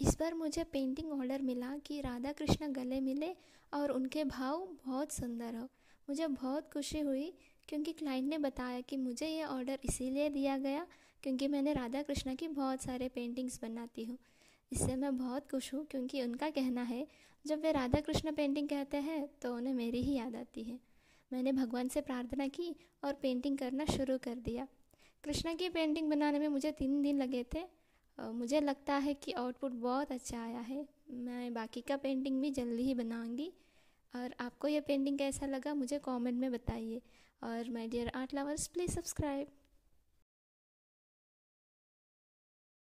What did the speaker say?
इस बार मुझे painting order मिला कि राधा कृष्ण गले मिले और उनके भाव बहुत सुंदर हो मुझे बहुत खुशी हुई क्योंकि क्लाइंट ने बताया कि मुझे ये ऑर्डर इसीलिए दिया गया क्योंकि मैंने राधा कृष्ण की बहुत सारे पेंटिंग्स बनाती हूँ इससे मैं बहुत खुश हूँ क्योंकि उनका कहना है जब वे राधा कृष्ण पेंटिंग कहते हैं तो उन्हें मेरी ही याद आती है मैंने भगवान से प्रार्थना की और पेंटिंग करना शुरू कर दिया कृष्णा की पेंटिंग बनाने में मुझे तीन दिन लगे थे मुझे लगता है कि आउटपुट बहुत अच्छा आया है मैं बाकी का पेंटिंग भी जल्दी ही बनाऊंगी और आपको यह पेंटिंग कैसा लगा मुझे कमेंट में बताइए और my dear art lovers please subscribe